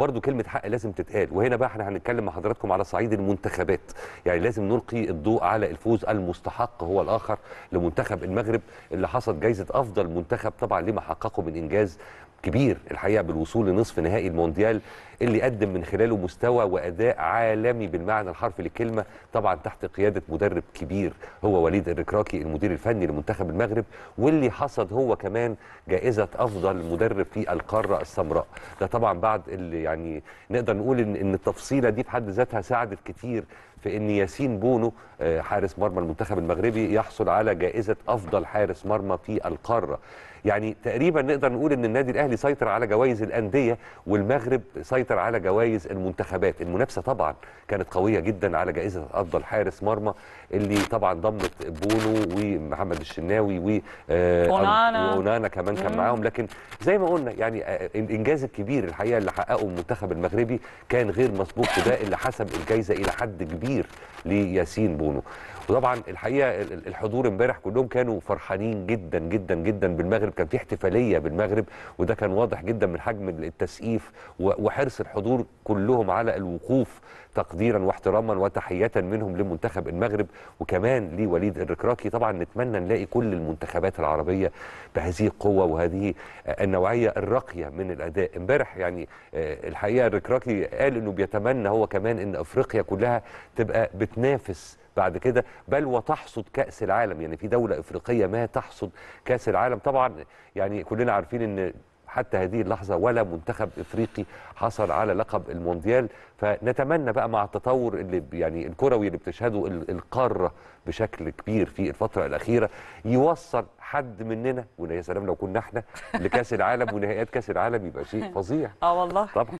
وبرده كلمه حق لازم تتقال وهنا بقى احنا هنتكلم مع حضراتكم على صعيد المنتخبات يعني لازم نلقي الضوء على الفوز المستحق هو الاخر لمنتخب المغرب اللي حصد جائزه افضل منتخب طبعا لما حققه من انجاز كبير الحقيقه بالوصول لنصف نهائي المونديال اللي قدم من خلاله مستوى واداء عالمي بالمعنى الحرفي للكلمه طبعا تحت قياده مدرب كبير هو وليد الركراكي المدير الفني لمنتخب المغرب واللي حصد هو كمان جائزه افضل مدرب في القاره السمراء ده طبعا بعد اللي يعني نقدر نقول ان, إن التفصيله دي في حد ذاتها ساعدت كتير في ان ياسين بونو آه، حارس مرمى المنتخب المغربي يحصل على جائزه افضل حارس مرمى في القاره يعني تقريبا نقدر نقول ان النادي الاهلي الاهلي سيطر على جوائز الانديه والمغرب سيطر على جوائز المنتخبات المنافسه طبعا كانت قويه جدا على جائزه افضل حارس مرمى اللي طبعا ضمت بونو ومحمد الشناوي و آه، ونانا كمان كان معاهم لكن زي ما قلنا يعني آه، الانجاز الكبير الحقيقه اللي حققه المنتخب المغربي كان غير مسبوق ده اللي حسب الجائزه الى حد كبير لياسين بونو وطبعا الحقيقه الحضور امبارح كلهم كانوا فرحانين جدا جدا جدا بالمغرب كان في احتفاليه بالمغرب وده كان واضح جدا من حجم التسقيف وحرص الحضور كلهم على الوقوف تقديرا واحتراما وتحيه منهم لمنتخب المغرب وكمان لوليد الركراكي طبعا نتمنى نلاقي كل المنتخبات العربيه بهذه القوه وهذه النوعيه الراقيه من الاداء امبارح يعني آه، الحقيقه الركراكي قال انه بيتمنى هو كمان ان افريقيا كلها تبقى بتنافس بعد كده بل وتحصد كأس العالم يعني في دولة إفريقية ما تحصد كأس العالم طبعا يعني كلنا عارفين أن حتى هذه اللحظة ولا منتخب إفريقي حصل على لقب المونديال فنتمنى بقى مع التطور اللي يعني الكروي اللي بتشهده القارة بشكل كبير في الفترة الأخيرة يوصل حد مننا ويا سلام لو كنا احنا لكأس العالم ونهائيات كأس العالم يبقى شيء فظيع اه والله طبعا